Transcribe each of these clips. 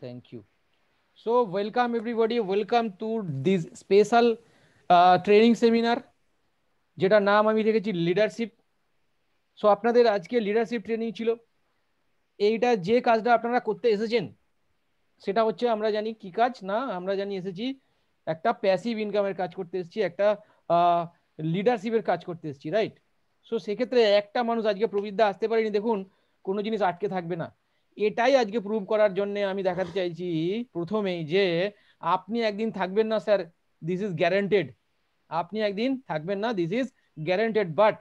Thank you. So welcome everybody. Welcome to this special training seminar যেটা নাম আমি রেখেছি লিডারশিপ সো আপনাদের আজকে লিডারশিপ ট্রেনিং ছিল এইটা যে কাজটা আপনারা করতে এসেছেন সেটা হচ্ছে আমরা জানি কি কাজ না আমরা জানি এসেছি একটা প্যাসিভ ইনকামের কাজ করতে এসেছি একটা লিডারশিপের কাজ করতে এসেছি রাইট সো সেক্ষেত্রে একটা মানুষ আজকে প্রবৃদ্ধা আসতে পারেনি দেখুন কোনো জিনিস আটকে থাকবে না এটাই আজকে প্রুভ করার জন্য আমি দেখাতে চাইছি প্রথমেই যে আপনি একদিন থাকবেন না স্যার দিস ইজ গ্যারান্টেড আপনি একদিন থাকবেন না দিস ইজ গ্যারান্টেড বাট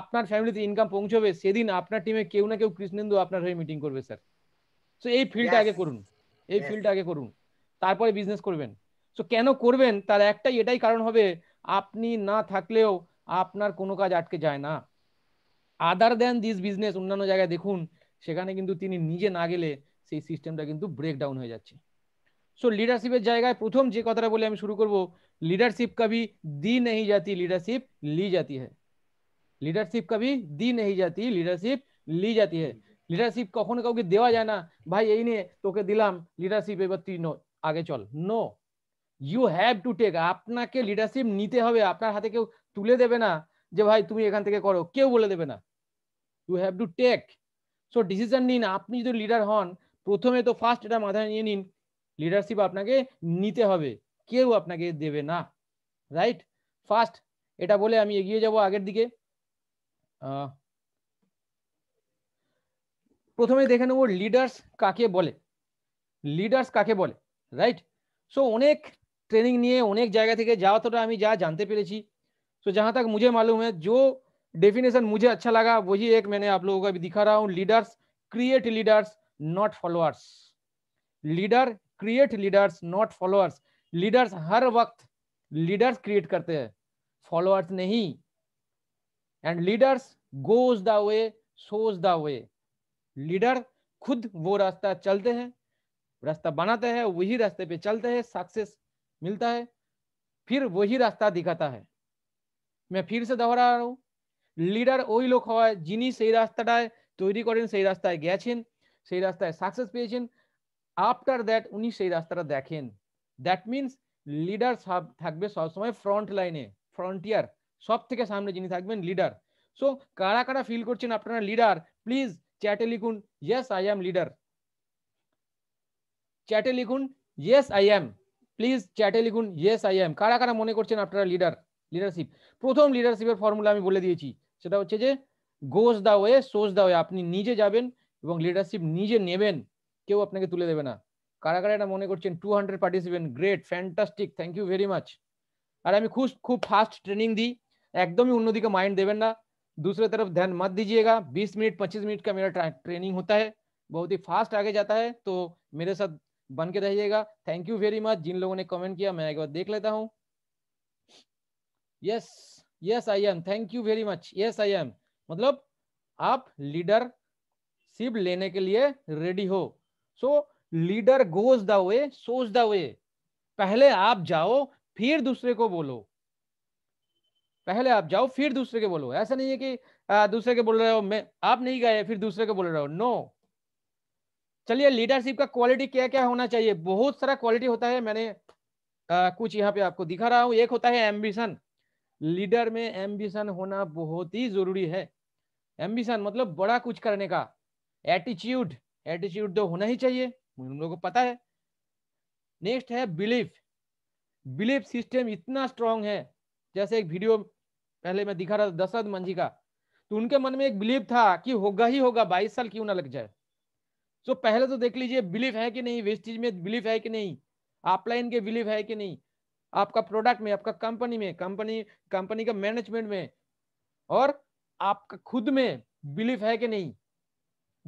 আপনার ফ্যামিলিতে ইনকাম পৌঁছবে সেদিন আপনার টিমে কেউ না কেউ কৃষ্ণেন্দু আপনার হয়ে মিটিং করবে স্যার সো এই ফিল্ডটা আগে করুন এই ফিল্ডটা আগে করুন তারপরে বিজনেস করবেন সো কেন করবেন তার একটাই এটাই কারণ হবে আপনি না থাকলেও আপনার কোনো কাজ আটকে যায় না আদার দেন দিস বিজনেস অন্যান্য জায়গায় দেখুন সেখানে কিন্তু তিনি নিজে না গেলে সেই সিস্টেমটা কিন্তু ব্রেক ডাউন হয়ে যাচ্ছে সো লিডারশিপের জায়গায় প্রথম যে কথাটা বলে আমি শুরু করব লিডারশিপ কবি দি নেই জাতি লিডারশিপ লি জাতি হ্যাঁ লিডারশিপ কবি দি নেই জাতি লিডারশিপ লি জাতি হ্যাঁ লিডারশিপ কখনো কাউকে দেওয়া যায় না ভাই এই নিয়ে তোকে দিলাম লিডারশিপ এবার তুই আগে চল no you have to take আপনাকে লিডারশিপ নিতে হবে আপনার হাতে কেউ তুলে দেবে না যে ভাই তুমি এখান থেকে করো কেউ বলে দেবে না you have to take so decision নিন আপনি যদি লিডার হন প্রথমে তো ফার্স্ট এটা মাথায় নিয়ে নিন লিডারশিপ আপনাকে নিতে হবে কেউ আপনাকে দেবে না রাইট ফার্স্ট এটা বলে আমি এগিয়ে যাব আগের দিকে প্রথমে দেখে নেব লিডার্স কাকে বলে লিডার্স কাকে বলে রাইট সো অনেক ট্রেনিং নিয়ে অনেক জায়গা থেকে যাওয়া আমি যা জানতে পেরেছি সো যাহা তাক মুঝে মালুম হ্যাঁ जो डेफिनेशन मुझे अच्छा लगा वही एक मैंने आप लोगों को अभी दिखा रहा हूँ leaders create leaders not followers leader create leaders not followers leaders हर वक्त लीडर्स क्रिएट करते हैं फॉलोअर्स नहीं and leaders goes the way shows the way leader खुद वो रास्ता चलते हैं रास्ता बनाते हैं वही रास्ते पे चलते हैं सक्सेस मिलता है फिर वही रास्ता दिखाता है मैं फिर से दोहरा रहा हूँ লিডার ওই লোক হয় যিনি সেই রাস্তাটায় তৈরি করেন সেই রাস্তায় গেছেন সেই রাস্তায় সাকসেস পেয়েছেন আফটার দ্যাট উনি সেই রাস্তাটা দেখেন দ্যাট মিনস লিডার সব থাকবে সবসময় ফ্রন্ট লাইনে ফ্রন্টিয়ার সব থেকে সামনে যিনি থাকবেন লিডার সো কারা কারা ফিল করছেন আপনারা লিডার প্লিজ চ্যাটে লিখুন ইয়েস আই অ্যাম লিডার চ্যাটে লিখুন ইয়েস আই অ্যাম প্লিজ চ্যাটে লিখুন ইয়েস আই অ্যাম কারা কারা মনে করছেন আপনারা লিডার লিডারশিপ প্রথম লিডারশিপের ফর্মুলা আমি বলে দিয়েছি সেটা হচ্ছে যে goes the way shows the way আপনি নিচে যাবেন এবং লিডারশিপ নিজে নেবেন কেউ আপনাকে তুলে দেবে না কারাকারে এটা মনে করছেন 200 participant great fantastic thank you very much আর আমি খুব খুব फास्ट ট্রেনিং দি একদমই উন্নতিকে মাইন্ড দেবেন না दुसरे तरफ ध्यान मत दीजिएगा 20 मिनट 25 मिनट का मेरा ट्रेनिंग होता है बहुत ही फास्ट आगे जाता है तो मेरे साथ बनके रहिएगा थैंक यू वेरी मच जिन लोगों ने कमेंट किया मैं एक बार देख लेता हूं yes yes I am thank you very much yes I am मतलब आप लीडरशिप लेने के लिए रेडी हो so leader goes the way shows the वे पहले आप जाओ फिर दूसरे को बोलो पहले आप जाओ फिर दूसरे के बोलो ऐसा नहीं है कि दूसरे के बोल रहे हो मैं आप नहीं गए फिर दूसरे को बोल रहे हो नो चलिए लीडरशिप का क्वालिटी क्या क्या होना चाहिए बहुत सारा क्वालिटी होता है मैंने आ, कुछ यहाँ पे आपको दिखा रहा हूँ एक होता है एम्बिशन लीडर में एम्बिशन होना बहुत ही जरूरी है एम्बिशन मतलब बड़ा कुछ करने का एटीट्यूड एटीट्यूड तो होना ही चाहिए उन लोगों को पता है नेक्स्ट है बिलीफ बिलीफ सिस्टम इतना स्ट्रांग है जैसे एक वीडियो पहले मैं दिखा रहा था दशरथ मंझी का तो उनके मन में एक बिलीफ था कि होगा ही होगा बाईस साल क्यों ना लग जाए तो पहले तो देख लीजिए बिलीफ है कि नहीं वेस्टिज में बिलीफ है कि नहीं अपलाइन के बिलीफ है कि नहीं आपका प्रोडक्ट में आपका कंपनी में कंपनी कंपनी का मैनेजमेंट में और आपका खुद में बिलीफ है कि नहीं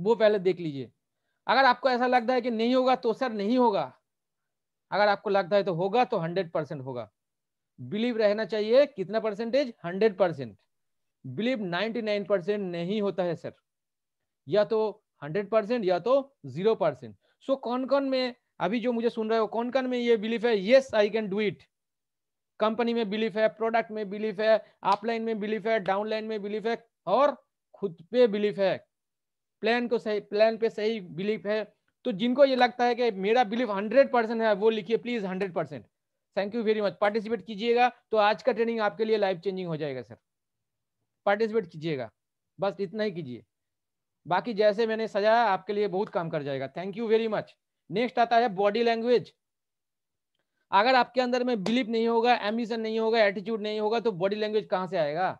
वो पहले देख लीजिए अगर आपको ऐसा लगता है कि नहीं होगा तो सर नहीं होगा अगर आपको लगता है तो होगा तो हंड्रेड परसेंट होगा बिलीव रहना चाहिए कितना percentage hundred percent believe ninety nine percent नहीं होता है सर या तो हंड्रेड परसेंट या तो जीरो परसेंट सो कौन कौन में अभी जो मुझे सुन रहे हो कौन कौन में ये बिलीफ है yes I can do it company में बिलीफ है प्रोडक्ट में बिलीफ है अपलाइन में बिलीफ है डाउनलाइन में बिलीफ है और खुद पे बिलीफ है प्लान को सही प्लान पे सही बिलीफ है तो जिनको ये लगता है कि मेरा बिलीफ हंड्रेड परसेंट है वो लिखिए please hundred percent thank you very much participate कीजिएगा तो आज का ट्रेनिंग आपके लिए लाइफ चेंजिंग हो जाएगा सर पार्टिसिपेट कीजिएगा बस इतना ही कीजिए बाकी जैसे मैंने सजाया आपके लिए बहुत काम कर जाएगा thank you very much next आता है बॉडी लैंग्वेज अगर आपके अंदर में बिलीव नहीं होगा एम्बिशन नहीं होगा एटीट्यूड नहीं होगा तो बॉडी लैंग्वेज कहाँ से आएगा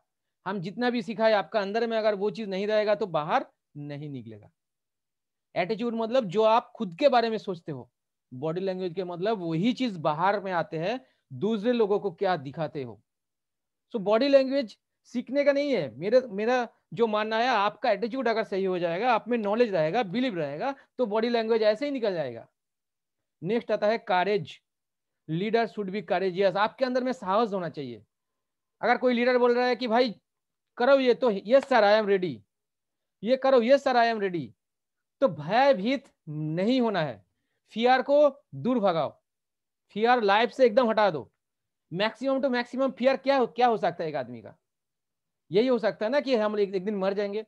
हम जितना भी सिखाए आपका अंदर में अगर वो चीज नहीं रहेगा तो बाहर नहीं निकलेगा एटीट्यूड मतलब जो आप खुद के बारे में सोचते हो बॉडी लैंग्वेज के मतलब वही चीज बाहर में आते हैं दूसरे लोगों को क्या दिखाते हो सो बॉडी लैंग्वेज सीखने का नहीं है मेरे मेरा जो मानना है आपका एटीट्यूड अगर सही हो जाएगा आप में नॉलेज रहेगा बिलीव रहेगा तो बॉडी लैंग्वेज ऐसे ही निकल जाएगा नेक्स्ट आता है courage leader should be courageous आपके अंदर में साहस होना चाहिए अगर कोई लीडर बोल रहा है कि भाई करो ये तो yes sir I am ready ये करो yes sir I am ready तो भयभीत नहीं होना है फियर को दूर भगाओ फियर लाइफ से एकदम हटा दो मैक्सिमम टू मैक्सिमम फियर क्या हो क्या हो सकता है एक आदमी का यही हो सकता है না কি আমরা একদিন মর যাएंगे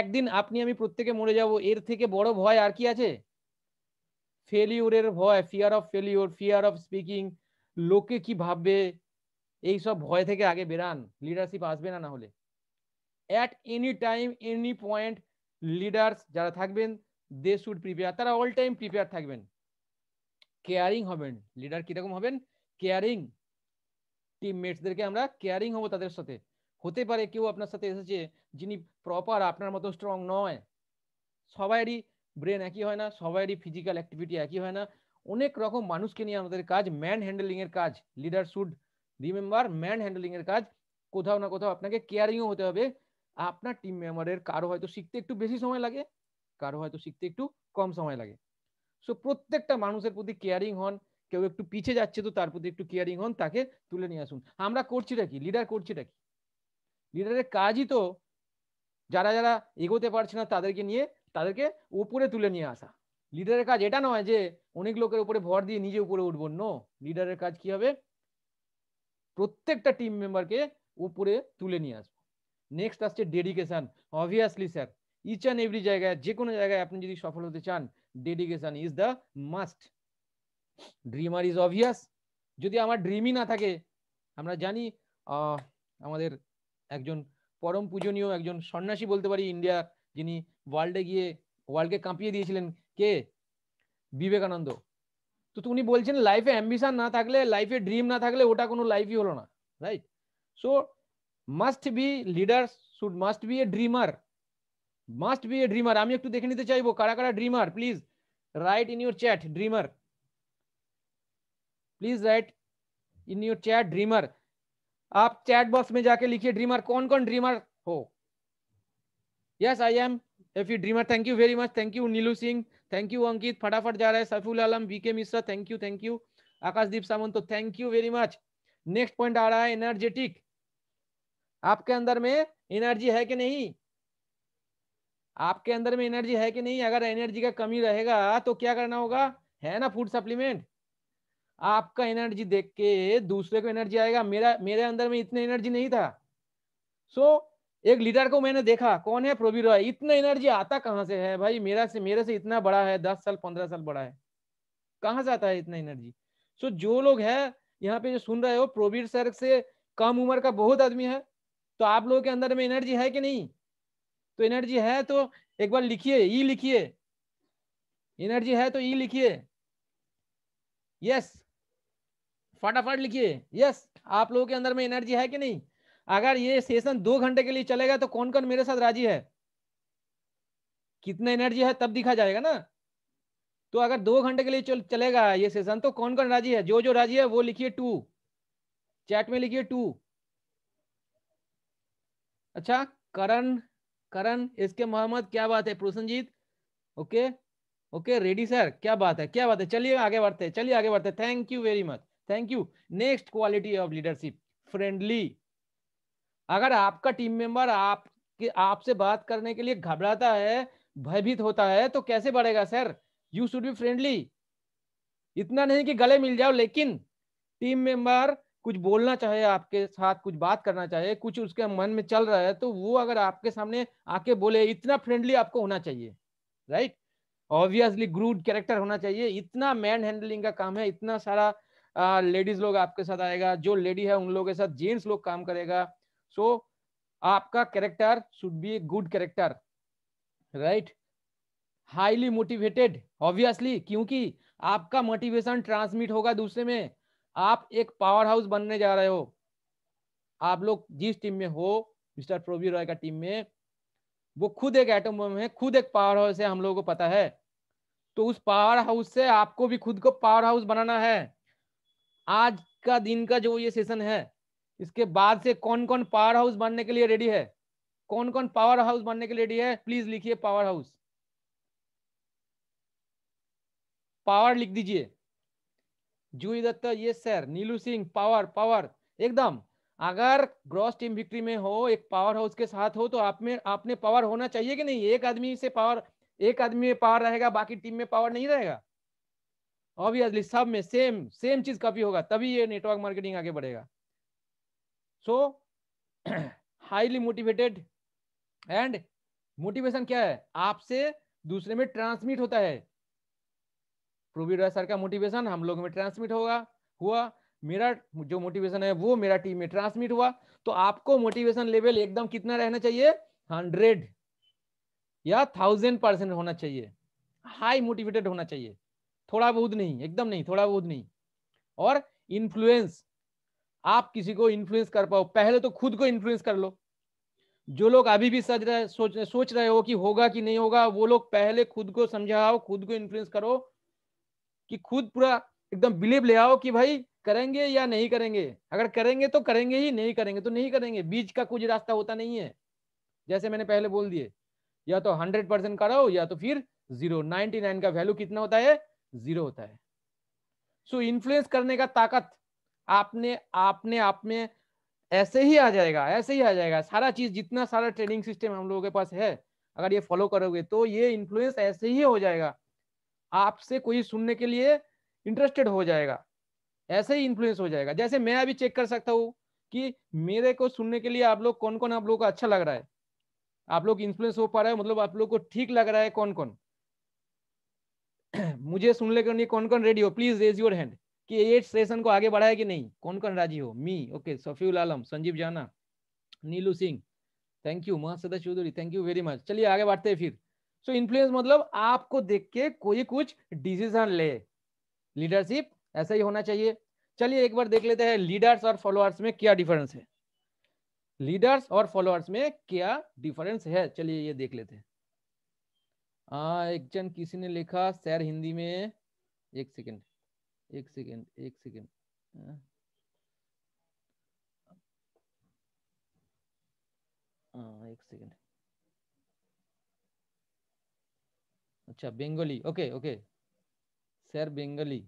একদিন আপনি আমি প্রত্যেকে মরে যাব এর থেকে বড় ভয় আর কি আছে ফেলিওরের ভয় fear of failure fear of speaking লোকে কি ভাববে এই সব ভয় থেকে আগে বেরান লিডারশিপ আসবে না না হলে at any time any point leaders যারা থাকবেন দে শুড প্রিপেয়ার তারা অল টাইম প্রিপেয়ার থাকবেন কেয়ারিং হবেন লিডার কিরকম হবেন কেয়ারিং টিমমেটসদেরকে আমরা কেয়ারিং হব তাদের সাথে হতে পারে কেউ আপনার সাথে এসেছে যিনি প্রপার আপনার মতো স্ট্রং নয় সবাইরই ব্রেন একই হয় না সবারই ফিজিক্যাল অ্যাক্টিভিটি একই হয় না অনেক রকম মানুষকে নিয়ে আমাদের কাজ ম্যান হ্যান্ডেলিং এর কাজ leader should remember man handling এর কাজ কোথাও না কোথাও আপনাকে কেয়ারিংও হতে হবে আপনার টিম মেম্বারের কারো হয়তো শিখতে একটু বেশি সময় লাগে কারো হয়তো শিখতে একটু কম সময় লাগে সো প্রত্যেকটা মানুষের প্রতি কেয়ারিং হন কেউ একটু পিছে যাচ্ছে তো তার প্রতি একটু কেয়ারিং হন তাকে তুলে নিয়ে আসুন আমরা করছিটা কি লিডার করছিটা কি লিডারের কাজই তো যারা যারা এগোতে পারছে না তাদেরকে নিয়ে তাদেরকে উপরে তুলে নিয়ে আসা লিডারের কাজ এটা নয় যে অনেক লোকের উপরে ভর দিয়ে নিজে উপরে উঠবো নো লিডারের কাজ কি হবে প্রত্যেকটা টিম মেম্বারকে উপরে তুলে নিয়ে আসবো নেক্সট আসছে dedication obviously sir each and every জায়গায় যে কোনো জায়গায় আপনি যদি সফল হতে চান dedication is the must dreamer is obvious যদি আমার ড্রিমই না থাকে আমরা জানি আমাদের একজন পরম পূজনীয় একজন সন্ন্যাসী বলতে পারি ইন্ডিয়ার যিনি वार्ल्डे गए वार्ल्ड के कापिए दिए के विवेकानंद तो उन्नी बाइफे एम्बिसन ना थे लाइफे ड्रीम ना थे लाइफ ही हलो ना right so be leader should must be a dreamer must be a dreamer हमें एक देखे चाहब कारा कारा dreamer please write in your chat dreamer please write in your chat dreamer आप चैट बॉक्स में जाके लिखिए ड्रीमार कौन कौन ड्रीमार हो yes I am F U dreamer thank you very much thank you Neelu Singh thank you Ankit फटाफट जा रहा है Safiul Alam V K Mishra thank you thank you Akashdeep Samant तो thank you very much next point आ रहा है एनर्जेटिक आपके अंदर में एनर्जी है कि नहीं आपके अंदर में एनर्जी है कि नहीं अगर एनर्जी का कमी रहेगा तो क्या करना होगा है ना फूड सप्लीमेंट आपका एनर्जी देख के दूसरे को एनर्जी आएगा मेरा मेरे अंदर में इतनी एनर्जी नहीं था सो so, एक लीडर को मैंने देखा कौन है प्रोबी रॉय इतना एनर्जी आता कहाँ से है भाई मेरा से मेरे से इतना बड़ा है दस साल पंद्रह साल बड़ा है कहाँ से आता है इतना एनर्जी सो जो लोग है यहाँ पे जो सुन रहे हो प्रोबीर सर से कम उम्र का बहुत आदमी है तो आप लोगों के अंदर में एनर्जी है कि नहीं तो एनर्जी है तो एक बार लिखिए ई लिखिए एनर्जी है तो ई लिखिए यस फटाफट लिखिए यस आप लोगों के अंदर में एनर्जी है कि नहीं अगर ये सेशन दो घंटे के लिए चलेगा तो कौन कौन मेरे साथ राजी है कितना एनर्जी है तब दिखा जाएगा ना तो अगर दो घंटे के लिए चल चलेगा ये सेशन तो कौन कौन राजी है जो जो राजी है वो लिखिए टू चैट में लिखिए टू अच्छा करण करण इसके मोहम्मद क्या बात है Prosenjit okay okay ready sir क्या बात है क्या बात है चलिए आगे बढ़ते चलिए आगे बढ़ते thank you very much thank you next quality of leadership friendly अगर आपका टीम मेंबर आप कि आपसे बात करने के लिए घबराता है भयभीत होता है तो कैसे बढ़ेगा sir you should be friendly इतना नहीं कि गले मिल जाओ लेकिन टीम मेंबर कुछ बोलना चाहे आपके साथ कुछ बात करना चाहे कुछ उसके मन में चल रहा है तो वो अगर आपके सामने आके बोले इतना फ्रेंडली आपको होना चाहिए राइट ऑब्वियसली ग्रूड कैरेक्टर होना चाहिए इतना मैन हैंडलिंग का काम है इतना सारा लेडीज लोग आपके साथ आएगा जो लेडी है उन लोगों के साथ जेंट्स लोग काम करेगा सो आपका character should be a good character right highly motivated obviously क्योंकि आपका मोटिवेशन ट्रांसमिट होगा दूसरे में आप एक पावर हाउस बनने जा रहे हो आप लोग जिस टीम में हो मिस्टर प्रोवी रॉय का टीम में वो खुद एक एटम बम है खुद एक पावर हाउस है हम लोगों को पता है तो उस पावर हाउस से आपको भी खुद को पावर हाउस बनाना है आज का दिन का जो ये सेशन है इसके बाद से कौन कौन पावर हाउस बनने के लिए रेडी है कौन कौन पावर हाउस बनने के लिए रेडी है प्लीज लिखिए पावर हाउस पावर लिख दीजिए जूही दत्त ये sir Neelu Singh power power एकदम अगर ग्रॉस टीम विक्ट्री में हो एक पावर हाउस के साथ हो तो आप में आपने पावर होना चाहिए कि नहीं एक आदमी से पावर एक आदमी में पावर रहेगा बाकी टीम में पावर नहीं रहेगा ऑब्वियसली सब में सेम सेम चीज कॉपी होगा तभी ये नेटवर्क मार्केटिंग आगे बढ़ेगा so highly motivated and motivation क्या है आपसे दूसरे में ट्रांसमिट होता है प्रोवीर सर का मोटिवेशन हम लोग में ट्रांसमिट होगा हुआ मेरा जो मोटिवेशन है वो मेरा टीम में ट्रांसमिट हुआ तो आपको मोटिवेशन लेवल एकदम कितना रहना चाहिए हंड्रेड या थाउजेंड परसेंट होना चाहिए हाई मोटिवेटेड होना चाहिए थोड़ा बहुत नहीं एकदम नहीं थोड़ा बहुत नहीं और इन्फ्लुएंस आप किसी को इन्फ्लुएंस कर पाओ पहले तो खुद को इन्फ्लुएंस कर लो जो लोग अभी भी सज रहे सोच सोच रहे हो कि होगा कि नहीं होगा वो लोग पहले खुद को समझाओ खुद को इन्फ्लुएंस करो कि खुद पूरा एकदम बिलीव ले आओ कि भाई करेंगे या नहीं करेंगे अगर करेंगे तो करेंगे ही नहीं करेंगे तो नहीं करेंगे बीच का कुछ रास्ता होता नहीं है जैसे मैंने पहले बोल दिए या तो हंड्रेड परसेंट कराओ या तो फिर जीरो नाइनटी नाइन का वैल्यू कितना होता है जीरो होता है सो so, इन्फ्लुएंस करने का ताकत आपने आपने आप में ऐसे ही आ जाएगा ऐसे ही आ जाएगा सारा चीज जितना सारा ट्रेनिंग सिस्टम हम लोगों के पास है अगर ये फॉलो करोगे तो ये इन्फ्लुएंस ऐसे ही हो जाएगा आपसे कोई सुनने के लिए इंटरेस्टेड हो जाएगा ऐसे ही इन्फ्लुएंस हो जाएगा जैसे मैं अभी चेक कर सकता हूँ कि मेरे को सुनने के लिए आप लोग कौन कौन आप लोगों को अच्छा लग रहा है आप लोग इन्फ्लुएंस हो पा रहा है मतलब आप लोग को ठीक लग रहा है कौन कौन मुझे सुनने के लिए कौन कौन रेडी हो प्लीज रेज योर हैंड कि ये सेशन को आगे बढ़ाया कि नहीं कौन कौन राजी हो मी okay सफीउल Alam Sanjeev Jana Neelu Singh thank you Mahasada Chowdhury thank you very much चलिए आगे बढ़ते हैं फिर सो so, इन्फ्लुएंस मतलब आपको देख के कोई कुछ डिसीजन ले लीडरशिप ऐसा ही होना चाहिए चलिए एक बार देख लेते हैं लीडर्स और फॉलोअर्स में क्या डिफरेंस है लीडर्स और फॉलोअर्स में क्या डिफरेंस है चलिए ये देख लेते हैं आ, एक जन किसी ने लिखा सैर हिंदी में एक सेकेंड एक सेकेंड एक सेकेंड हाँ। हाँ, एक सेकेंड अच्छा Bengali okay okay sir Bengali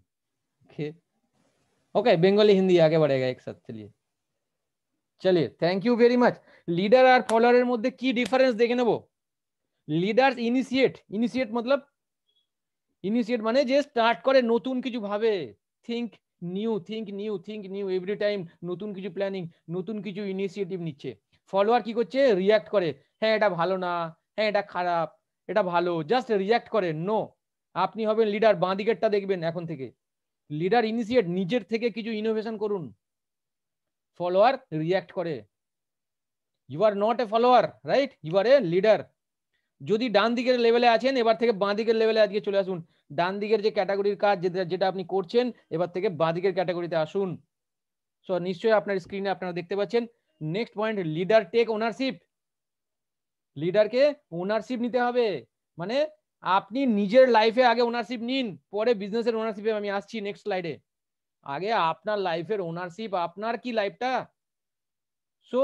okay okay Bengali Hindi आगे बढ़ेगा एक साथ चलिए चलिए thank you very much leader और फॉलोअर मध्य की डिफरेंस देखे নেব লিডার इनिशिएट ইনিশিয়েট मतलब ইনিশিয়েট মানে যে স্টার্ট করে নতুন কিছু ভাবে think new think new think new every time নতুন কিছু প্ল্যানিং নতুন কিছু ইনিশিয়েটিভ নিচ্ছে ফলোয়ার কি করছে রিয়াক্ট করে হ্যাঁ এটা ভালো না হ্যাঁ এটা খারাপ এটা ভালো জাস্ট রিয়াক্ট করে নো আপনি হবেন লিডার বাঁ দিকেরটা দেখবেন এখন থেকে লিডার ইনিশিয়েট নিজের থেকে কিছু ইনোভেশন করুন ফলোয়ার রিয়াক্ট করে you are not a follower right you are a leader যদি ডান দিকের লেভেলে আছেন এবার থেকে বাঁ দিকের লেভেলে আজকে চলে আসুন ডান দিকের যে ক্যাটাগরির কাজ যেটা আপনি করছেন এবার থেকে বাঁ দিকের ক্যাটাগরিতে আসুন সো নিশ্চয়ই আপনার স্ক্রিনে আপনারা দেখতে পাচ্ছেন next point leader take ownership লিডারকে ওনারশিপ নিতে হবে মানে আপনি নিজের লাইফে আগে ওনারশিপ নিন পরে বিজনেসের ওনারশিপে আমি আসছি নেক্সট স্লাইডে আগে আপনার লাইফের ওনারশিপ আপনার কি লাইফটা সো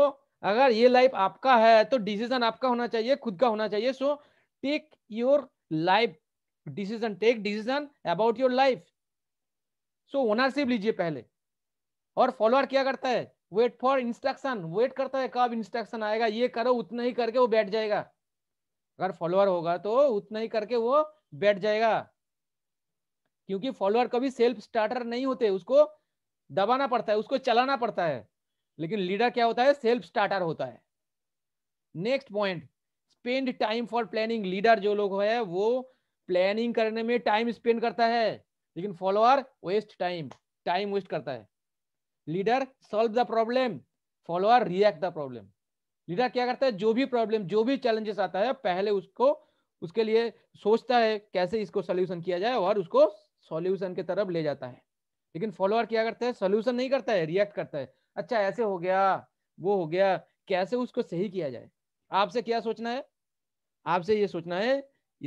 अगर ये लाइफ आपका है तो डिसीजन आपका होना चाहिए खुद का होना चाहिए so take your life decision take decision about your life so ownership लीजिए पहले और फॉलोअर क्या करता है वेट फॉर इंस्ट्रक्शन वेट करता है कब इंस्ट्रक्शन आएगा ये करो उतना ही करके वो बैठ जाएगा अगर फॉलोअर होगा तो उतना ही करके वो बैठ जाएगा क्योंकि फॉलोअर कभी सेल्फ स्टार्टर नहीं होते उसको दबाना पड़ता है उसको चलाना पड़ता है लेकिन लीडर क्या होता है सेल्फ स्टार्टर होता है next point spend time for planning leader जो लोग है वो प्लानिंग करने में टाइम स्पेंड करता है लेकिन follower waste time time waste करता है leader solve the problem follower react the problem leader क्या करता है जो भी प्रॉब्लम जो भी चैलेंजेस आता है पहले उसको उसके लिए सोचता है कैसे इसको सोल्यूशन किया जाए और उसको सोल्यूशन के तरफ ले जाता है लेकिन फॉलोअर क्या करता है सोल्यूशन नहीं करता है रिएक्ट करता है अच्छा ऐसे हो गया वो हो गया कैसे उसको सही किया जाए आपसे क्या सोचना है आपसे ये सोचना है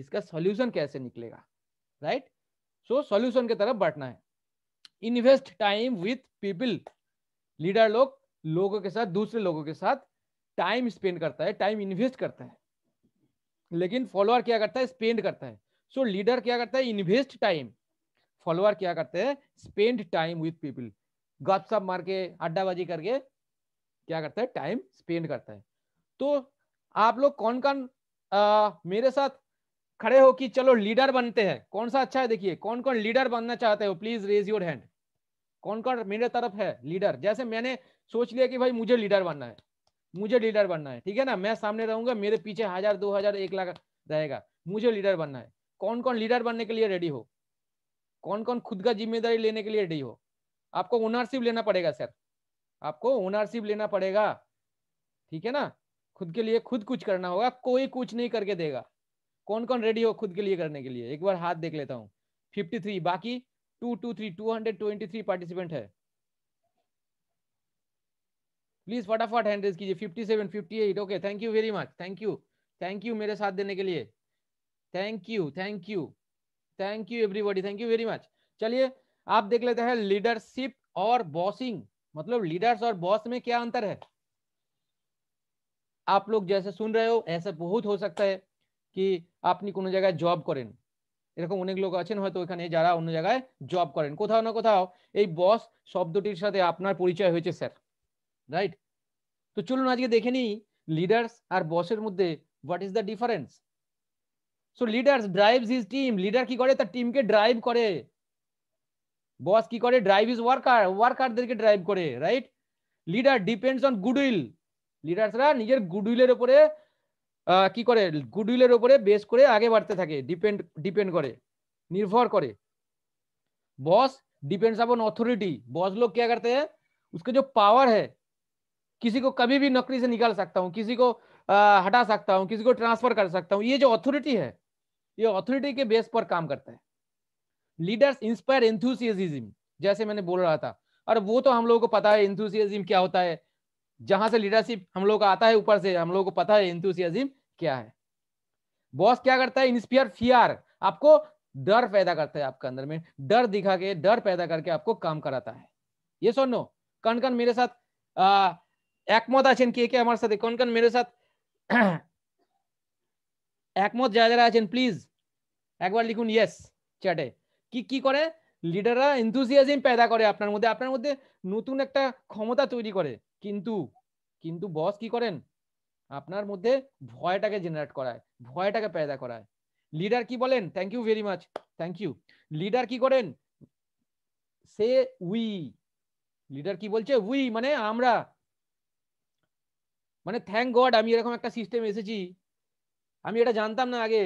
इसका सॉल्यूशन कैसे निकलेगा राइट सो सॉल्यूशन की तरफ बांटना है invest time with people leader लोग लोगों के साथ दूसरे लोगों के साथ टाइम स्पेंड करता है टाइम इन्वेस्ट करता है लेकिन फॉलोअर क्या करता है स्पेंड करता है सो so, लीडर क्या करता है इन्वेस्ट टाइम फॉलोअर क्या करते हैं स्पेंड टाइम विथ पीपल गपसप मार के अड्डाबाजी करके क्या करता है टाइम स्पेंड करता है तो आप लोग कौन कौन मेरे साथ खड़े हो कि चलो लीडर बनते हैं कौन सा अच्छा है देखिए कौन कौन लीडर बनना चाहते हो प्लीज रेज योर हैंड कौन कौन मेरे तरफ है लीडर जैसे मैंने सोच लिया कि भाई मुझे लीडर बनना है मुझे लीडर बनना है ठीक है ना मैं सामने रहूंगा मेरे पीछे हजार दो हजार एक लाख रहेगा मुझे लीडर बनना है कौन कौन लीडर बनने के लिए रेडी हो कौन कौन खुद का जिम्मेदारी लेने के लिए रेडी हो आपको ओनरशिप लेना पड़ेगा सर आपको ओनरशिप लेना पड़ेगा ठीक है ना खुद के लिए खुद कुछ करना होगा कोई कुछ नहीं करके देगा कौन कौन रेडी हो खुद के लिए करने के लिए एक बार हाथ देख लेता हूँ फिफ्टी थ्री बाकी two two three two hundred twenty three participant है प्लीज फटाफट हैंड रेज कीजिए fifty seven fifty eight okay thank you very much thank you thank you मेरे साथ देने के लिए thank you thank you thank you everybody thank you very much चलिए आप देख लेते हैं लीडरशिप और बॉसिंग मतलब लीडर्स और बॉस में क्या अंतर है आप লোক जैसे শুন रहे हो ऐसा বহুত हो सकता है কি আপনি কোনো জায়গায় জব করেন এরকম অনেক লোক আছেন হয়তো ওখানে যারা অন্য জায়গায় জব করেন কোথাও না কোথাও এই বস শব্দটির সাথে আপনার পরিচয় হয়েছে স্যার রাইট তো চলুন আজকে দেখে নিই লিডার্স আর বসের মধ্যে what is the difference so leaders drives is team leader কি করে তার টিমকে ড্রাইভ করে বস কি করে ড্রাইভ ইজ ওয়ার্কার ওয়ার্কারদেরকে ড্রাইভ করে right leader depends on goodwill লিডার্সরা নিজের গুডউইলের উপরে কি করে গুডউইলের উপরে বেস করে আগে বাড়তে থাকে ডিপেন্ড ডিপেন্ড করে निर्भर करे boss depends upon authority boss लोग क्या करते हैं उसके जो पावर है किसी को कभी भी नौकरी से निकाल सकता हूँ किसी को आ, हटा सकता हूँ किसी को ट्रांसफर कर सकता हूँ ये जो ऑथोरिटी है ये ऑथोरिटी के बेस पर काम करता है लीडर्स इंस्पायर इंथुसियाजिज्म जैसे मैंने बोल रहा था और वो तो हम लोगों को पता है इंथुसियाजिज्म क्या होता है जहां से लीडरशिप हम लोग का आता है ऊपर से हम लोगों को पता है इंथुसियाजिज्म क्या है बॉस क्या करता है इंस्पियर फियर आपको डर पैदा करता है आपके अंदर में डर दिखा के डर पैदा करके आपको काम कराता है ये सुन लो कण कण मेरे साथ एकमत আছেন কে কে আমার সাথে কোন কোন মেরে সাথ একমত যারা যারা আছেন প্লিজ একবার লিখুন ইয়েস চ্যাটে কি কি করে লিডাররা এনথুজিয়াজম पैदा করে আপনার মধ্যে আপনার মধ্যে নতুন একটা ক্ষমতা তৈরি করে কিন্তু কিন্তু বস কি করেন আপনার মধ্যে ভয়টাকে জেনারেট করায় ভয়টাকে पैदा করায় লিডার কি বলেন thank you very much thank you leader কি করেন সে উই লিডার কি বলছে উই মানে আমরা মানে থ্যাংক গড আমি এরকম একটা সিস্টেম এসেছি আমি এটা জানতাম না আগে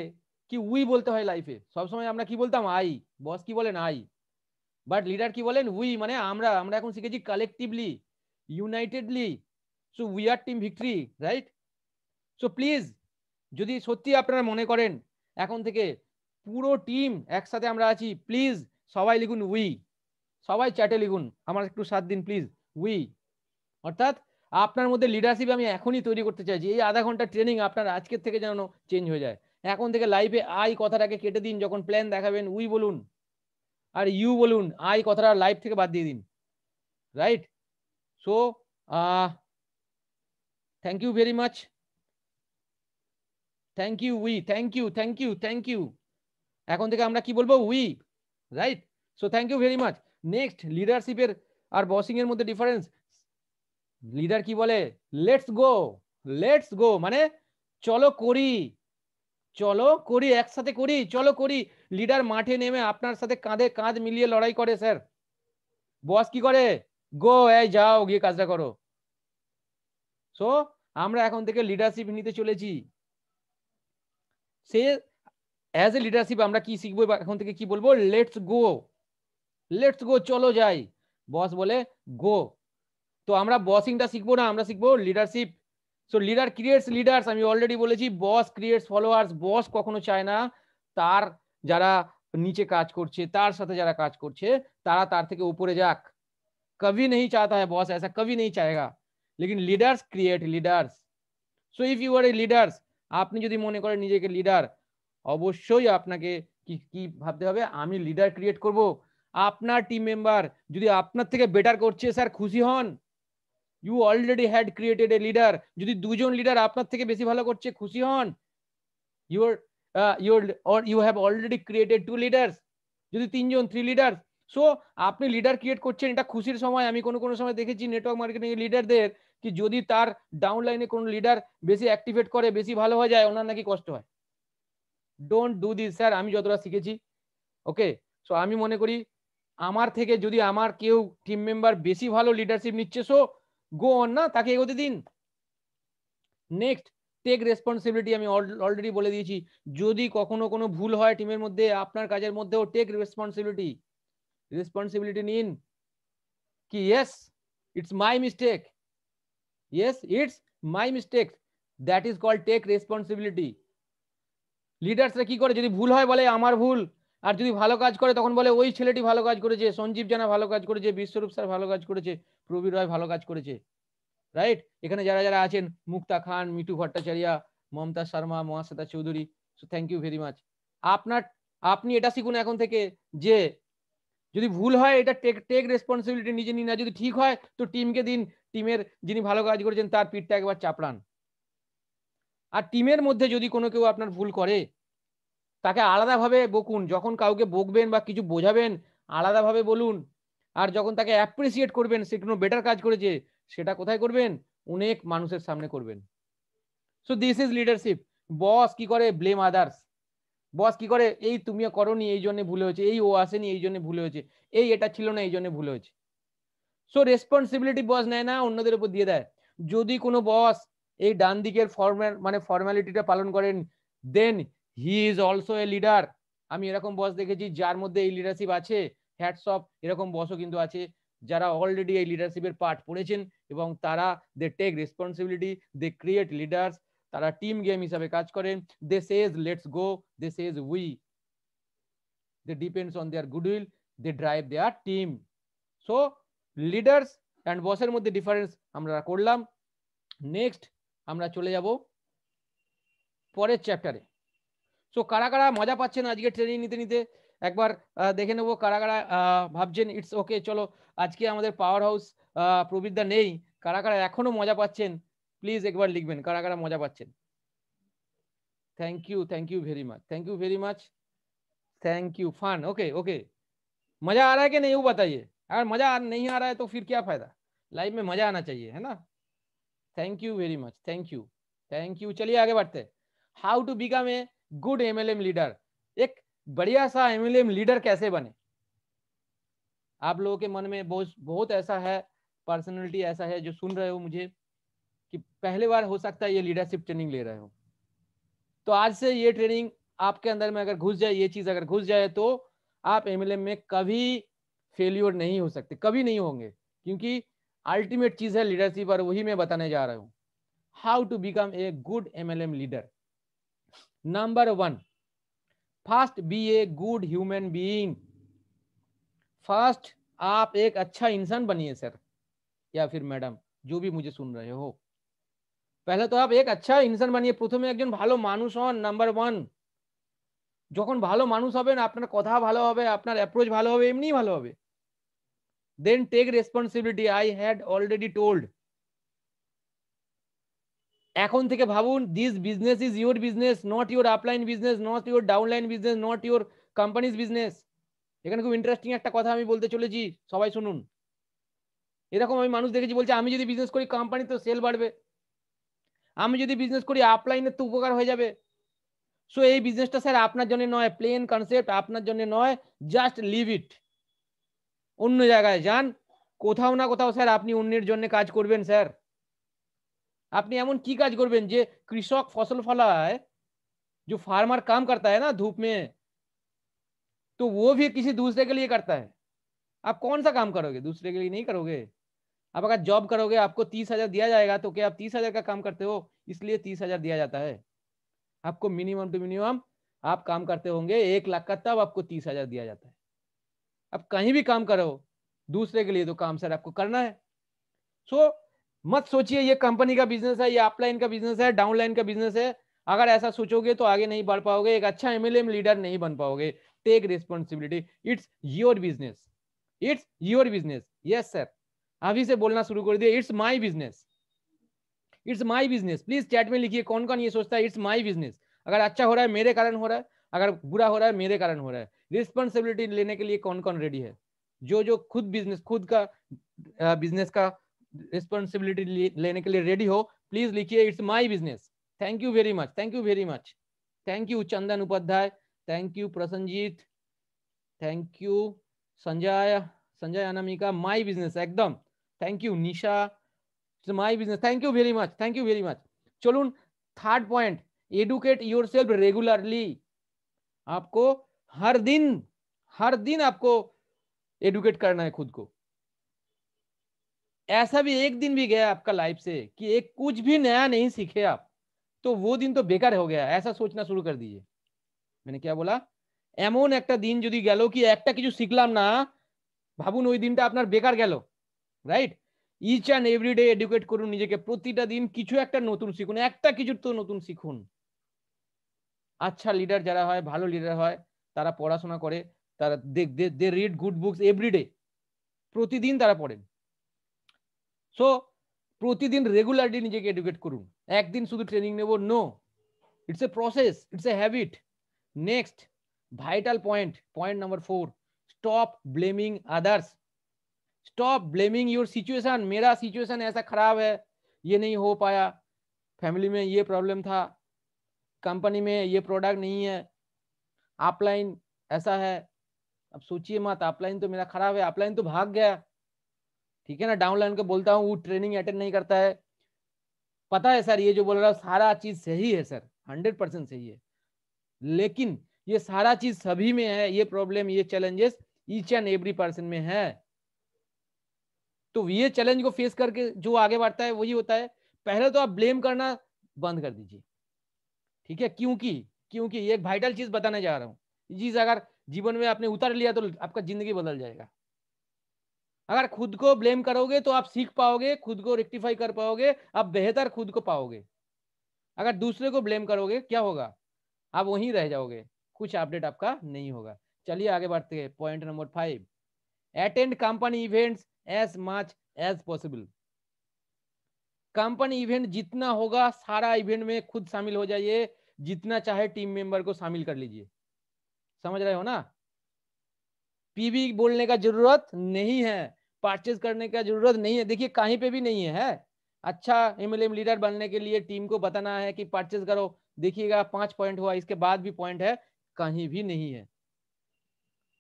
কি উই বলতে হয় লাইফে সবসময় আমরা কি বলতাম আই বস কি বলেন আই বাট লিডার কি বলেন উই মানে আমরা আমরা এখন শিখেছি collectively unitedly so we are team victory right so please যদি সত্যি আপনারা মনে করেন এখন থেকে পুরো টিম একসাথে আমরা আছি প্লিজ সবাই লিখুন উই সবাই চ্যাটে লিখুন আমার একটু সাত দিন প্লিজ উই অর্থাৎ আপনার মধ্যে লিডারশিপ আমি এখনই তৈরি করতে চাইছি এই আধা ঘন্টা ট্রেনিং আপনার আজকের থেকে যেন চেঞ্জ হয়ে যায় এখন থেকে লাইফে আই কথাটাকে কেটে দিন যখন প্ল্যান দেখাবেন উই বলুন আর ইউ বলুন আই কথাটা লাইফ থেকে বাদ দিয়ে দিন right so thank you very much thank you we thank you thank you thank you এখন থেকে আমরা কি বলবো we right so thank you very much next লিডারশিপের আর বসিং এর মধ্যে ডিফারেন্স লিডার কি বলে লেটস গো লেটস গো মানে চলো করি চলো করি একসাথে করি চলো করি লিডার মাঠে নেমে আপনার সাথে কাঁধে কাঁধ মিলিয়ে লড়াই করে স্যার বস কি করে গো এই যাও গিয়ে কাজটা করো সো আমরা এখন থেকে লিডারশিপ নিতে চলেছি সে অ্যাজ এ লিডারশিপ আমরা কি শিখবো এখন থেকে কি বলবো লেটস গো লেটস গো চলো যাই বস বলে গো তো আমরা বসিংটা শিখবো না আমরা শিখবো leadership so leader creates leaders আমি অলরেডি বলেছি বস ক্রিয়েটস ফলোয়ার্স বস কখনো চায় না তার যারা नीचे काज করছে তার সাথে যারা কাজ করছে তারা তার থেকে উপরে যাক कभी नहीं चाहता है बॉस ऐसा कभी नहीं चाहेगा लेकिन leaders create leaders so if you are a leaders আপনি যদি মনে করেন নিজেকে লিডার অবশ্যই আপনাকে কি কি ভাবতে হবে আমি লিডার ক্রিয়েট করব আপনার টিম মেম্বার যদি আপনার থেকে বেটার করছে স্যার খুশি হন you already had created a leader যদি দুজন লিডার আপনার থেকে বেশি ভালো করছে খুশি হন your your you have already created two leaders যদি তিনজন থ্রি লিডার সো আপনি লিডার ক্রিয়েট করছেন এটা খুশির সময় আমি কোনো কোনো সময় দেখেছি নেটওয়ার্ক মার্কেটিং এর লিডারদের কি যদি তার ডাউনলাইনে কোনো লিডার বেশি অ্যাক্টিভেট করে বেশি ভালো হয়ে যায় ওনার নাকি কষ্ট হয় ডোন্ট ডু দিস স্যার আমি যতটা শিখেছি ওকে সো আমি মনে করি আমার থেকে যদি আমার কেউ টিম মেম্বার বেশি ভালো লিডারশিপ নিচ্ছে সো গো অন না তাকে এগোতে দিন নেক্সট টেক রেসপন্সিবিলিটি আমি অলরেডি বলে দিয়েছি যদি কখনো কোনো ভুল হয় টিমের মধ্যে আপনার কাজের মধ্যেও টেক রেসপন্সিবিলিটি রেসপন্সিবিলিটি নিন কি yes it's my mistake yes it's my mistake that is call take responsibility লিডার্সরা কি করে যদি ভুল হয় বলে আমার ভুল আর যদি ভালো কাজ করে তখন বলে ওই ছেলেটি ভালো কাজ করেছে সঞ্জীব জানা ভালো কাজ করেছে বিশ্বরূপ স্যার ভালো কাজ করেছে প্রবীর রায় ভালো কাজ করেছে রাইট এখানে যারা যারা আছেন Mukta Khan Mitu Bhattacharya Mamata Sharma Mahasweta Chowdhury so thank you very much আপনার আপনি এটা শিখুন এখন থেকে যে যদি ভুল হয় এটা টেক টেক রেসপন্সিবিলিটি নিজে নিন না যদি ঠিক হয় তো টিমকে দিন টিমের যিনি ভালো কাজ করেছেন তার পিঠটা একবার চাপড়ান আর টিমের মধ্যে যদি কোনো কেউ আপনার ভুল করে তাকে আলাদাভাবে বকুন যখন কাউকে বকবেন বা কিছু বোঝাবেন আলাদাভাবে বলুন আর যখন তাকে অ্যাপ্রিসিয়েট করবেন সে কোনো বেটার কাজ করেছে সেটা কোথায় করবেন অনেক মানুষের সামনে করবেন so this is leadership boss কি করে ব্লেম আদার্স বস কি করে এই তুমি করনি এই জন্য ভুলে হয়েছে এই ও আসেনি এই জন্য ভুলে হয়েছে এই এটা ছিল না এই জন্য ভুলে হয়েছে সো রেসপন্সিবিলিটি বস নেয় না অন্যদের উপর দিয়ে দেয় যদি কোনো বস এই ডান দিকের ফর্ম্যাল মানে ফর্ম্যালিটিটা পালন করেন then he is also a leader আমি এরকম বস দেখেছি যার মধ্যে এই লিডারশিপ আছে হ্যাটস অফ এরকম বসও কিন্তু আছে যারা অলরেডি এই লিডারশিপের পার্ট পড়েছেন এবং তারা they take responsibility they create leaders তারা টিম গেম হিসাবে কাজ করেন they says let's go they says we they depends on their good will they drive their team so leaders and বসের মধ্যে ডিফারেন্স আমরা করলাম নেক্সট আমরা চলে যাব পরের চ্যাপ্টারে সো কারা কারা মজা পাচ্ছেন আজকে ট্রেনিং নিতে নিতে একবার দেখে নেবো কারা কারা ভাবছেন ইটস ওকে চলো আজকে আমাদের পাওয়ার হাউস প্রবিদ্যা নেই কারা কারা এখনো মজা পাচ্ছেন প্লিজ একবার লিখবেন কারা কারা মজা পাচ্ছেন thank you thank you very much thank you very much thank you fun okay okay मजा आ रहा है कि नहीं वो बताइए अगर मजा नहीं आ रहा है तो फिर क्या फायदा लाइफ में मजा आना चाहिए है ना thank you very much thank you thank you चलिए आगे बढ़ते how to become a good MLM leader एक बढ़िया सा एमएलएम लीडर कैसे बने आप लोगों के मन में बहुत बहुत ऐसा है पर्सनैलिटी ऐसा है जो सुन रहे हो मुझे कि पहले बार हो सकता है ये लीडरशिप ट्रेनिंग ले रहे हो तो आज से ये ट्रेनिंग आपके अंदर में अगर घुस जाए ये चीज अगर घुस जाए तो आप एमएलएम में कभी फेल्योर नहीं हो सकते कभी नहीं होंगे क्योंकि अल्टीमेट चीज है लीडरशिप और वही मैं बताने जा रहा हूँ how to become a good MLM leader Number one, first be a good human being. First, आप एक अच्छा इंसान बनिए सर या फिर मैडम जो भी मुझे सुन रहे हो पहले तो आप एक अच्छा इंसान বানিয়ে প্রথমে একজন ভালো মানুষ হন নাম্বার ওয়ান যখন ভালো মানুষ হবেন আপনার কথা ভালো হবে আপনার অ্যাপ্রোচ ভালো হবে এমনি ভালো হবে then take responsibility I had already told এখন থেকে ভাবুন this business is your business not your upline business not your downline business not your company's business এখানে খুব ইন্টারেস্টিং একটা কথা আমি বলতে চলেছি সবাই শুনুন এরকম আমি মানুষ দেখেছি বলছে আমি যদি বিজনেস করি কোম্পানি তো সেল বাড়বে আমি যদি বিজনেস করি আপলাইনের তো উপকার হয়ে যাবে সো এই বিজনেসটা স্যার আপনার জন্য নয় প্লেন কনসেপ্ট আপনার জন্য নয় জাস্ট লিভ ইট অন্য জায়গায় যান কোথাও না কোথাও স্যার আপনি অন্যের জন্য কাজ করবেন স্যার আপনি এমন কি কাজ করবেন যে কৃষক ফসল ফলায় जो फार्मर काम करता है ना धूप में तो वो भी किसी दूसरे के लिए करता है आप कौन सा काम करोगे दूसरे के लिए नहीं करोगे आप अगर जॉब करोगे आपको तीस हजार दिया जाएगा तो क्या आप तीस हजार का काम करते हो इसलिए तीस हजार दिया जाता है आपको मिनिमम टू मिनिमम आप काम करते होंगे एक लाख का तब आपको तीस हजार दिया जाता है आप कहीं भी काम करो दूसरे के लिए तो काम सर आपको करना है सो so, मत सोचिए ये कंपनी का बिजनेस है ये अपलाइन का बिजनेस है डाउनलाइन का बिजनेस है अगर ऐसा सोचोगे तो आगे नहीं बढ़ पाओगे एक अच्छा एमएलएम लीडर नहीं बन पाओगे take responsibility it's your business it's your business yes sir अभी से बोलना शुरू कर दिया it's my business it's my business please chat में लिखिए कौन कौन ये सोचता है इट्स माई बिजनेस अगर अच्छा हो रहा है मेरे कारण हो रहा है अगर बुरा हो रहा है मेरे कारण हो रहा है रिस्पॉन्सिबिलिटी लेने के लिए कौन कौन रेडी है जो जो खुद बिजनेस खुद का बिजनेस का रिस्पॉन्सिबिलिटी लेने के लिए रेडी हो प्लीज लिखिए it's my business thank you very much thank you very much thank you Chandan Upadhyay thank you Prasenjit thank you Sanjay Sanjay Anamika my business एकदम thank you Nisha it's my business thank you very much thank you very much चलो third point educate yourself regularly आपको हर दिन हर दिन आपको educate करना है खुद को ऐसा भी एक दिन भी गया आपका लाइफ से कि एक कुछ भी नया नहीं सीखे आप तो वो दिन तो बेकार हो गया ऐसा सोचना শুরু कर दीजिए मैंने क्या बोला এমন একটা দিন যদি গেল কি একটা কিছু শিখলাম না ভাবুন ওই দিনটা আপনার বেকার গেল right each and every day educate করুন নিজেকে প্রতিটা দিন কিছু একটা নতুন শিখুন একটা কিছু তো নতুন শিখুন আচ্ছা লিডার যারা হয় ভালো লিডার হয় তারা পড়াশোনা করে তারা they read good books every day প্রতিদিন তারা পড়েন সো প্রতিদিন রেগুলারলি एडुकेट कर एक दिन शुद्ध ट्रेनिंग नेब no it's a process it's a habit next vital point point number four stop blaming others stop blaming your situation मेरा सिचुएशन ऐसा खराब है ये नहीं हो पाया फैमिली में ये प्रॉब्लम था कंपनी में ये प्रोडक्ट नहीं है अपलाइन ऐसा है अब सोचिए मत अपलाइन तो मेरा खराब है अपलाइन तो भाग गया ठीक है ना डाउन लाइन को बोलता हूँ वो ट्रेनिंग अटेंड नहीं करता है पता है सर ये जो बोल रहा हूँ सारा चीज सही है सर हंड्रेड परसेंट सही है लेकिन ये सारा चीज सभी में है ये प्रॉब्लम ये challenges each and every person में है तो ये चैलेंज को फेस करके जो आगे बढ़ता है वही होता है पहले तो आप ब्लेम करना बंद कर दीजिए ठीक है क्योंकि क्योंकि एक वाइटल चीज बताने जा रहा हूँ चीज अगर जीवन में आपने उतर लिया तो आपका जिंदगी बदल जाएगा अगर खुद को ब्लेम करोगे तो आप सीख पाओगे खुद को रेक्टिफाई कर पाओगे आप बेहतर खुद को पाओगे अगर दूसरे को ब्लेम करोगे क्या होगा आप वहीं रह जाओगे कुछ अपडेट आपका नहीं होगा चलिए आगे बढ़ते हैं point number five attend company events as much as possible company event जितना होगा सारा इवेंट में खुद शामिल हो जाइए जितना चाहे टीम मेंबर को शामिल कर लीजिए समझ रहे हो ना पीवी बोलने का जरूरत नहीं है परचेज करने का जरूरत नहीं है देखिए कहीं पे भी नहीं है, है? अच्छा एमएलएम लीडर बनने के लिए टीम को बताना है कि परचेज करो देखिएगा पांच पॉइंट हुआ इसके बाद भी पॉइंट है कहीं भी नहीं है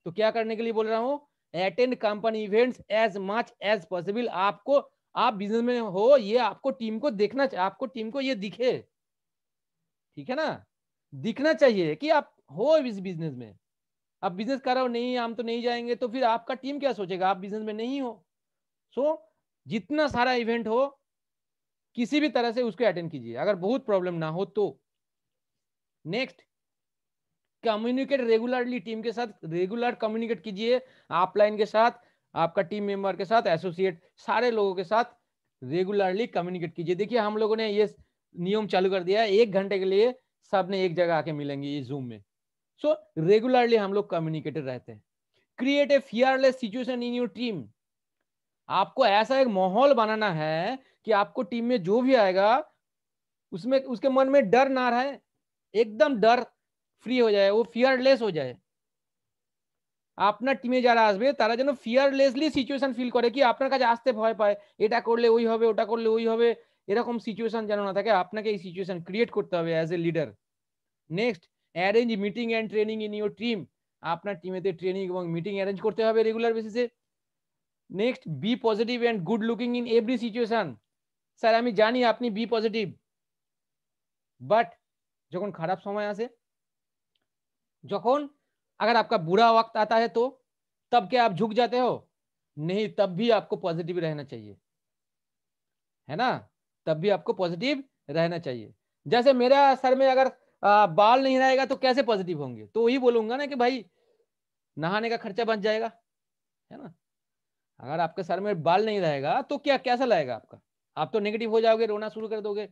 तो क्या करने के लिए बोल रहा हूँ attend company events as much as possible आपको आप बिजनेस में हो ये आपको टीम को देखना चाहिए आपको टीम को ये दिखे ठीक है ना दिखना चाहिए कि आप हो इस बिजनेस में अब बिजनेस कर रहे हो नहीं हम तो नहीं जाएंगे तो फिर आपका टीम क्या सोचेगा आप बिजनेस में नहीं हो सो so, जितना सारा इवेंट हो किसी भी तरह से उसको अटेंड कीजिए अगर बहुत प्रॉब्लम ना हो तो नेक्स्ट कम्युनिकेट रेगुलरली टीम के साथ रेगुलर कम्युनिकेट कीजिए आप लाइन के साथ आपका टीम मेंबर के साथ एसोसिएट सारे लोगों के साथ रेगुलरली कम्युनिकेट कीजिए देखिए हम लोगों ने ये नियम चालू कर दिया है एक घंटे के लिए सब ने एक जगह आके मिलेंगे ये जूम में सो रेगुलरली हम लोग कम्युनिकेटेड रहते हैं create a fearless situation in your team आपको ऐसा एक माहौल बनाना है कि आपको टीम में जो भी आएगा उसमें उसके मन में डर ना रहे एकदम डर फ्री हो जाए वो फियरलेस हो जाए আপনার টিমে যারা আসবে তারা যেন ফিয়ারলেসলি সিচুয়েশন ফিল করে কি আপনার কাছে আসতে ভয় পায় এটা করলে ওই হবে ওটা করলে ওই হবে এরকম সিচুয়েশন যেন না থাকে আপনাকে এই সিচুয়েশন ক্রিয়েট করতে হবে as a leader next arrange meeting and training in your team আপনার টিমেতে ট্রেনিং এবং মিটিং অ্যারেঞ্জ করতে হবে রেগুলার বেসিসে next be positive and good looking in every situation sir আমি জানি আপনি বি পজিটিভ বাট যখন খারাপ সময় আসে যখন अगर आपका बुरा वक्त आता है तो तब क्या आप झुक जाते हो नहीं तब भी आपको पॉजिटिव रहना चाहिए है ना तब भी आपको पॉजिटिव रहना चाहिए जैसे मेरा सर में अगर बाल नहीं रहेगा तो कैसे पॉजिटिव होंगे तो वही बोलूंगा ना कि भाई नहाने का खर्चा बच जाएगा है ना अगर आपके सर में बाल नहीं रहेगा तो क्या कैसा लगेगा आपका आप तो नेगेटिव हो जाओगे रोना शुरू कर दोगे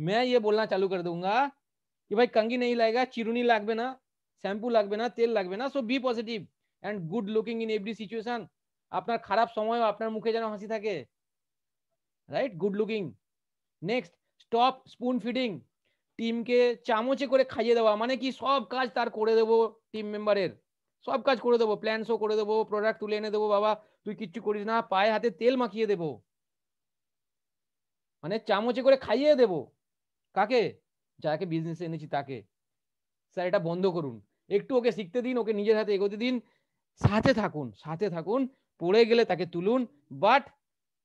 मैं ये बोलना चालू कर दूंगा कि भाई कंगी नहीं लगेगा चिरुनी लागबे ना शैम्पू লাগবে না तेल লাগবে না so be positive and good looking in every situation अपना खराब समय अपना मुखे যেন हसी थके right good looking next stop spoon feeding টিমকে চামচে করে খাইয়ে দেওয়া মানে কি সব কাজ তার করে দেবো টিম মেম্বারের সব কাজ করে দেবো প্ল্যান করে দেবো প্রোডাক্ট তুলে এনে দেবো বাবা তুই কিচ্ছু করিস না পায়ে হাতে তেল মাখিয়ে দেবো মানে চামচে করে খাইয়ে দেবো কাকে যাকে বিজনেস এনেছি তাকে স্যার এটা বন্ধ করুন একটু ওকে শিখতে দিন ওকে নিজের হাতে এগোতে দিন সাথে থাকুন সাথে থাকুন পড়ে গেলে তাকে তুলুন বাট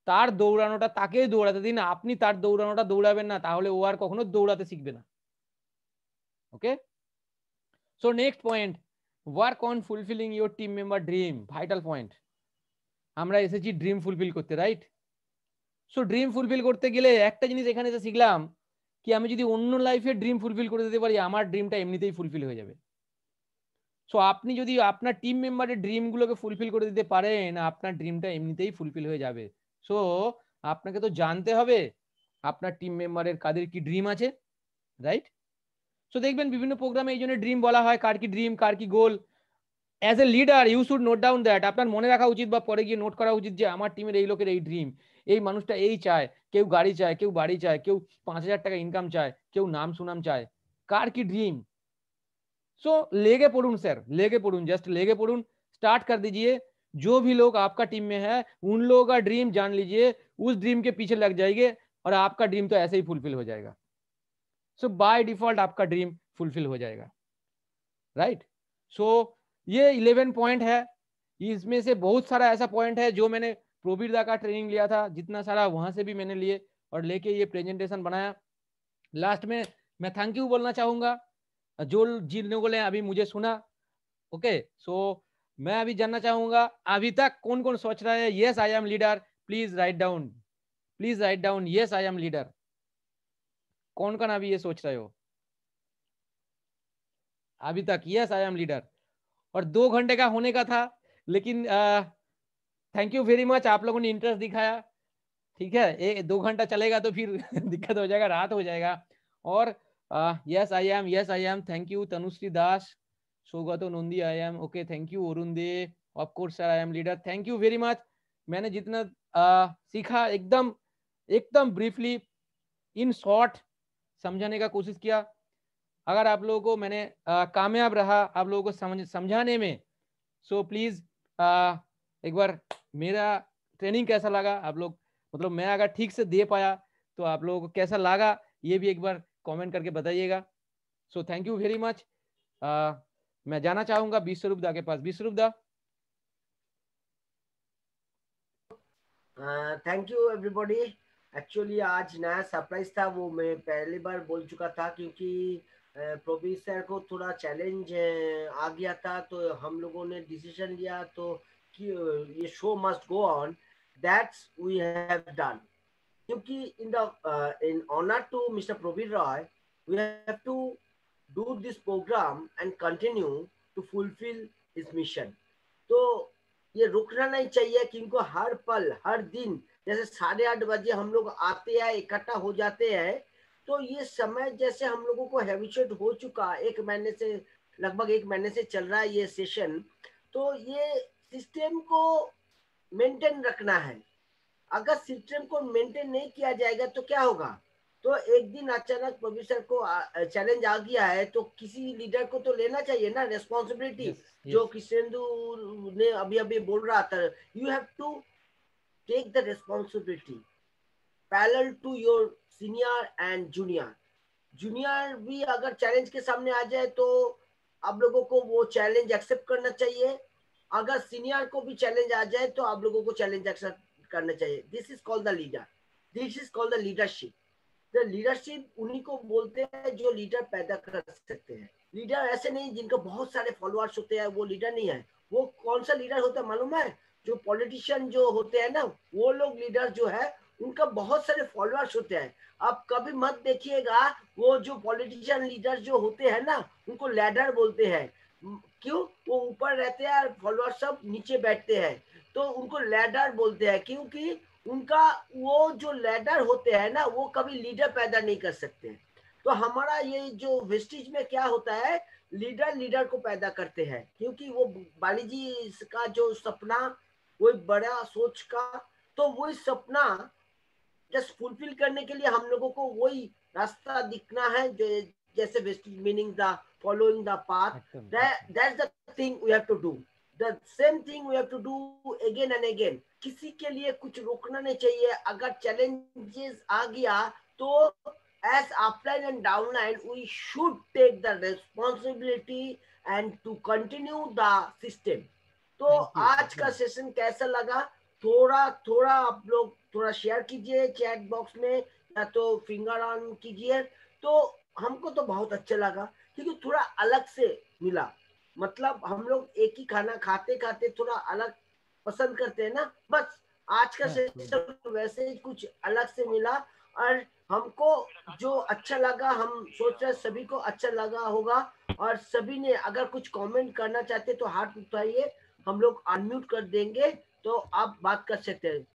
তার দৌড়ানোটা তাকে দৌড়াতে দিন আপনি তার দৌড়ানোটা দৌড়াবেন না তাহলে ও আর কখনো দৌড়াতে শিখবে না okay so next point work on fulfilling your team member dream vital point আমরা এসেছি ড্রিম ফুলফিল করতে রাইট সো ড্রিম ফুলফিল করতে গেলে একটা জিনিস এখানে এসে শিখলাম কি আমি যদি অন্য লাইফে ড্রিম ফুলফিল করে দিতে পারি আমার ড্রিমটা এমনিতেই ফুলফিল হয়ে যাবে সো আপনি যদি আপনার টিম মেম্বারের ড্রিমগুলোকে ফুলফিল করে দিতে পারেন আপনার ড্রিমটা এমনিতেই ফুলফিল হয়ে যাবে সো আপনাদের তো জানতে হবে আপনার টিম মেম্বারের kader কি ড্রিম আছে রাইট সো দেখবেন বিভিন্ন প্রোগ্রামে এইজন্য ড্রিম বলা হয় কারকি ড্রিম কারকি goal as a leader you should note down that আপনারা মনে রাখা উচিত বা পরে গিয়ে নোট করা উচিত যে আমার টিমের এই লোকের এই ড্রিম এই মানুষটা এই চায় কেউ গাড়ি চায় কেউ বাড়ি চায় কেউ 5000 টাকা ইনকাম চায় কেউ নাম সুনাম চায় কারকি ড্রিম সো लेके পড়ুন স্যার लेके পড়ুন जस्ट लेके পড়ুন स्टार्ट কর दीजिए जो भी लोग आपका टीम में है उन लोगों का ड्रीम जान लीजिए उस ड्रीम के पीछे लग जाएंगे और आपका ड्रीम तो ऐसे ही फुलफिल हो जाएगा सो बाय डिफॉल्ट आपका ड्रीम फुलफिल हो जाएगा राइट right? सो so, ये इलेवन पॉइंट है इसमें से बहुत सारा ऐसा पॉइंट है जो मैंने प्रोबीरदा का ट्रेनिंग लिया था जितना सारा वहां से भी मैंने लिए और लेके ये प्रेजेंटेशन बनाया लास्ट में मैं थैंक यू बोलना चाहूंगा जो जिन लोगों ने अभी मुझे सुना ओके सो मैं अभी जानना चाहूंगा अभी तक कौन कौन सोच रहा है yes I am leader please write down please write down yes I am leader कौन कौन अभी ये सोच रहे हो अभी तक यस आई एम लीडर और दो घंटे का होने का था लेकिन थैंक यू वेरी मच आप लोगों ने इंटरेस्ट दिखाया ठीक है ए, दो घंटा चलेगा तो फिर दिक्कत हो जाएगा रात हो जाएगा और yes I am yes I am thank you Tanushree Das स्वागत तो नोंदी I am okay thank you Arun Dey of course sir I am leader thank you very much मैंने जितना आ, सीखा एकदम एकदम ब्रीफली इन शॉर्ट समझाने का कोशिश किया अगर आप लोगों को मैंने कामयाब रहा आप लोगों को समझ समझाने में सो so प्लीज़ एक बार मेरा ट्रेनिंग कैसा लगा आप लोग मतलब मैं अगर ठीक से दे पाया तो आप लोगों को कैसा लगा ये भी एक बार कमेंट करके बताइएगा so thank you very much मैं जाना चाहूंगा विश्वरूप दा के पास विश्वरूप दा थैंक यू एवरीबॉडी एक्चुअली आज नया सरप्राइज था वो मैं पहली बार बोल चुका था क्योंकि प्रोफेसर uh, को थोड़ा चैलेंज uh, आ गया था तो हम लोगों ने डिसीजन लिया तो कि uh, ये show must go on that's we have done क्योंकि in the in honour to mister Pravir Roy we have to do this program and continue to fulfill his mission. तो ये रुकना नहीं चाहिए कि हर पल हर दिन जैसे साढ़े आठ बजे हम लोग आते हैं इकट्ठा हो जाते हैं तो ये समय जैसे हम लोगों को हैबिचुएट हो चुका एक महीने से लगभग एक महीने से चल रहा है ये सेशन तो ये सिस्टम को मेंटेन रखना है अगर सिस्टम को मेंटेन नहीं किया जाएगा तो क्या होगा तो एक दिन अचानक प्रोड्यूसर को चैलेंज आ गया है तो किसी लीडर को तो लेना चाहिए ना रेस्पॉन्सिबिलिटी जो किशेंदु ने अभी अभी बोल रहा था you have to take the responsibility parallel to your senior and junior junior भी अगर चैलेंज के सामने आ जाए तो आप लोगों को वो चैलेंज एक्सेप्ट करना चाहिए अगर सीनियर को भी चैलेंज आ जाए तो आप लोगों को चैलेंज एक्सेप्ट करना चाहिए this is called the leader this is called the leadership leadership उन्हीं को बोलते हैं जो लीडर पैदा कर सकते हैं लीडर ऐसे नहीं जिनका बहुत सारे फॉलोअर्स होते हैं वो लीडर नहीं है वो कौन सा लीडर होता है मालूम है जो पॉलिटिशियन जो होते हैं ना वो लोग लीडर जो है उनका बहुत सारे फॉलोअर्स होते हैं आप कभी मत देखिएगा वो जो पॉलिटिशियन लीडर जो होते हैं ना उनको लैडर बोलते हैं क्यों वो ऊपर रहते हैं फॉलोअर्स सब नीचे बैठते हैं तो उनको लैडर बोलते हैं क्योंकि उनका वो जो लेडर होते हैं ना वो कभी लीडर पैदा नहीं कर सकते तो हमारा ये जो वेस्टिज में क्या होता है लीडर लीडर को पैदा करते हैं क्योंकि वो बाली जी का जो सपना वो बड़ा सोच का तो वो सपना जस्ट फुलफिल करने के लिए हम लोगों को वही रास्ता दिखना है जो जैसे Vestige meaning the following the path that's the thing we have to do the same thing we have to do again and again किसी के लिए कुछ रोकना नहीं चाहिए अगर चैलेंजेस आ गया तो as upline and downline we should take the responsibility and to continue the system तो आज का सेशन कैसा लगा थोड़ा थोड़ा आप लोग थोड़ा शेयर कीजिए चैट बॉक्स में या तो फिंगर ऑन कीजिए तो हमको तो बहुत अच्छा लगा क्योंकि थोड़ा अलग से मिला मतलब हम लोग एक ही खाना खाते खाते थोड़ा अलग पसंद करते हैं ना बस आज का हाँ। सेशन वैसे ही कुछ अलग से मिला और हमको जो अच्छा लगा हम सोच रहे सभी को अच्छा लगा होगा और सभी ने अगर कुछ कमेंट करना चाहते तो हाथ उठाइए हम लोग अनम्यूट कर देंगे तो आप बात कर सकते हैं